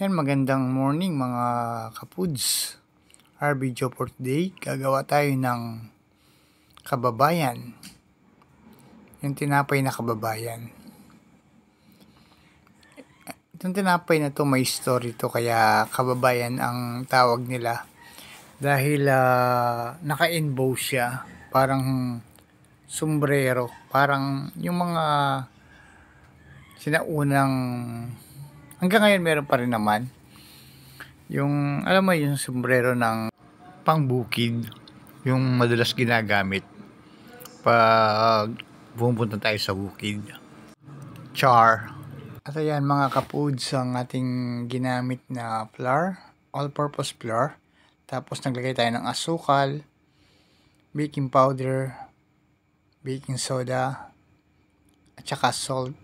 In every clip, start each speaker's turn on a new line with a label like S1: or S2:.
S1: Yan, magandang morning mga kapuds. Our Joe for today. Gagawa tayo ng kababayan. Yung tinapay na kababayan. Itong tinapay na to may story to kaya kababayan ang tawag nila. Dahil uh, ah, naka-inbow siya. Parang sombrero. Parang yung mga sinaunang Hanggang ngayon meron pa rin naman. Yung, alam mo, yung sombrero ng pangbukid, yung madalas ginagamit pag pumunta tayo sa bukid. Char. At ayan mga kapuds ang ating ginamit na flour, all-purpose flour. Tapos naglagay tayo ng asukal, baking powder, baking soda, at saka salt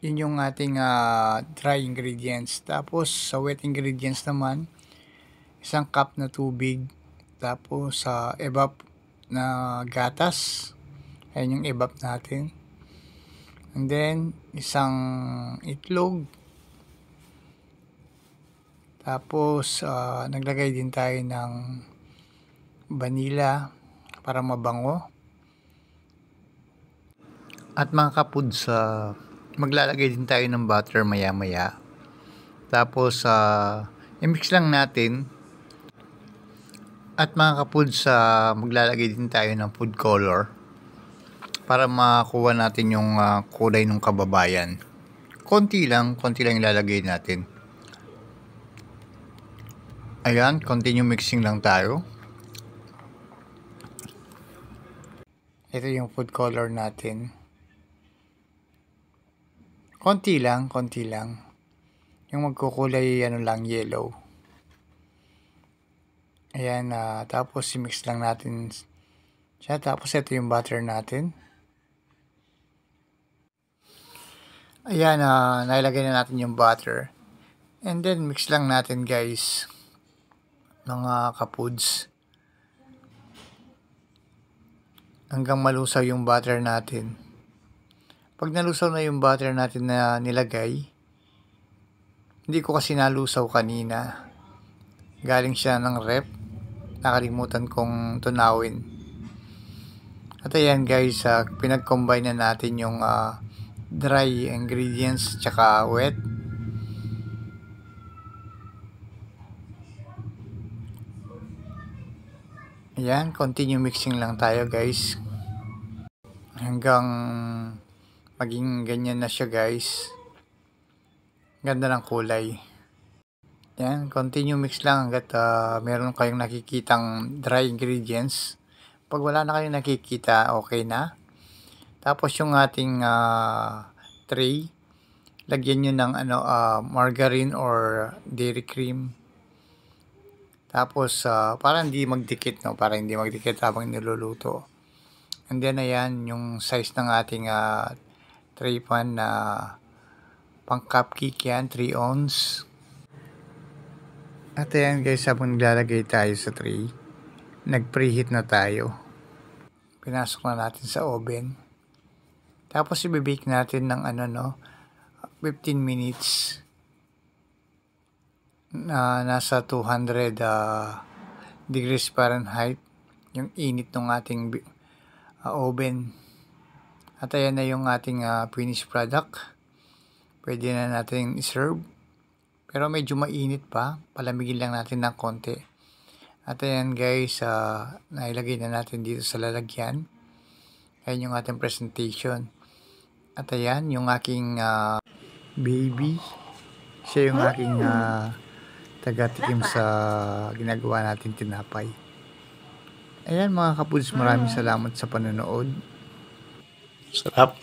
S1: yun yung ating uh, dry ingredients. Tapos, sa wet ingredients naman, isang cup na tubig, tapos sa uh, ebap na gatas, ayan yung ebap natin. And then, isang itlog, tapos, uh, naglagay din tayo ng vanilla para mabango. At mga kapod sa uh, maglalagay din tayo ng butter maya maya. Tapos, uh, i-mix lang natin. At mga kapod sa uh, maglalagay din tayo ng food color para makuha natin yung uh, kulay ng kababayan. Konti lang, konti lang ilalagay natin. Ayan, continue mixing lang tayo. Ito yung food color natin. Konti lang, konti lang. Yung magkukulay, ano lang, yellow. Ayan, uh, tapos i-mix lang natin siya. Tapos ito yung butter natin. Ayan, uh, nailagay na natin yung butter. And then, mix lang natin guys. Mga kapuds. Hanggang malusaw yung butter natin. Pag nalusaw na yung butter natin na nilagay, hindi ko kasi nalusaw kanina. Galing siya ng rep. Nakalimutan kong tunawin. At ayan guys, uh, pinag-combine na natin yung uh, dry ingredients tsaka wet. Ayan, continue mixing lang tayo guys. Hanggang Maging ganyan na siya guys. Ganda ng kulay. Yan, continue mix lang hanggat uh, meron kayong nakikitang dry ingredients. Pag wala na kayong nakikita, okay na. Tapos yung ating uh, tray, lagyan nyo ng ano, uh, margarine or dairy cream. Tapos, uh, para hindi magdikit, no? Para hindi magdikit habang niluluto. And then, ayan, yung size ng ating uh, 3 pan na pang cupcake yan, 3 ounce. At ayan guys, habang naglalagay tayo sa tray, nag-preheat na tayo. Pinasok na natin sa oven. Tapos ibibake natin ng ano no, 15 minutes na nasa 200 uh, ah, degrees Fahrenheit yung init ng ating uh, oven. At ayan na yung ating uh, ah, finished product. Pwede na natin serve. Pero medyo mainit pa. Palamigin lang natin ng konti. At ayan guys, uh, nailagay na natin dito sa lalagyan. Ayan yung ating presentation. At ayan yung aking uh, baby. Siya yung aking uh, tagatikim sa ginagawa natin tinapay. Ayan mga kapuds, maraming salamat sa panonood. Sarap.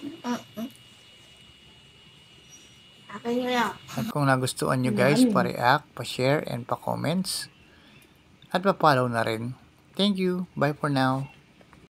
S1: At kung nagustuhan nyo guys, pa-react, pa-share, and pa-comments. At pa-follow na rin. Thank you. Bye for now.